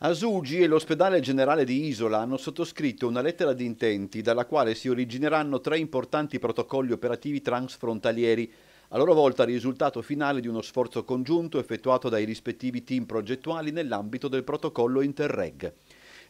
Asugi e l'ospedale generale di Isola hanno sottoscritto una lettera di intenti dalla quale si origineranno tre importanti protocolli operativi transfrontalieri, a loro volta risultato finale di uno sforzo congiunto effettuato dai rispettivi team progettuali nell'ambito del protocollo Interreg.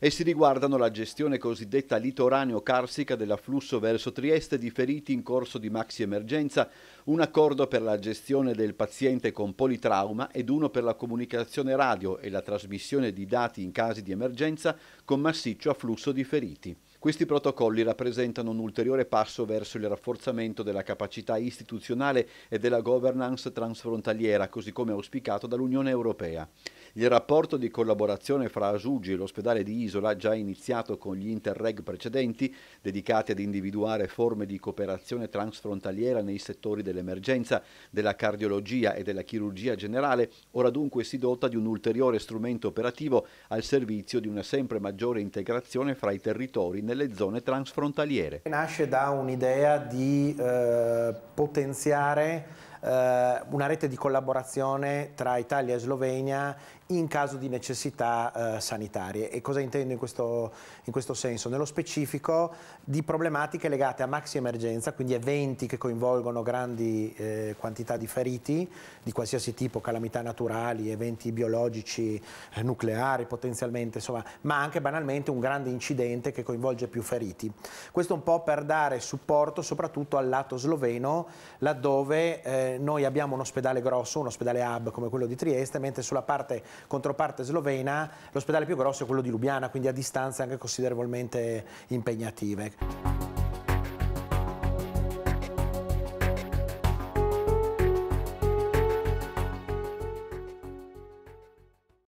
Essi riguardano la gestione cosiddetta litoraneo-carsica dell'afflusso verso Trieste di feriti in corso di maxi emergenza, un accordo per la gestione del paziente con politrauma ed uno per la comunicazione radio e la trasmissione di dati in casi di emergenza con massiccio afflusso di feriti. Questi protocolli rappresentano un ulteriore passo verso il rafforzamento della capacità istituzionale e della governance transfrontaliera, così come auspicato dall'Unione Europea. Il rapporto di collaborazione fra Asugi e l'ospedale di Isola, già iniziato con gli interreg precedenti, dedicati ad individuare forme di cooperazione transfrontaliera nei settori dell'emergenza, della cardiologia e della chirurgia generale, ora dunque si dota di un ulteriore strumento operativo al servizio di una sempre maggiore integrazione fra i territori nelle zone transfrontaliere. Nasce da un'idea di eh, potenziare eh, una rete di collaborazione tra Italia e Slovenia in caso di necessità eh, sanitarie. E cosa intendo in questo, in questo, senso? Nello specifico di problematiche legate a maxi emergenza, quindi eventi che coinvolgono grandi eh, quantità di feriti di qualsiasi tipo, calamità naturali, eventi biologici, eh, nucleari potenzialmente, insomma, ma anche banalmente un grande incidente che coinvolge più feriti. Questo un po' per dare supporto soprattutto al lato sloveno, laddove eh, noi abbiamo un ospedale grosso, un ospedale hub come quello di Trieste, mentre sulla parte, controparte slovena l'ospedale più grosso è quello di Lubiana, quindi a distanze anche considerevolmente impegnative.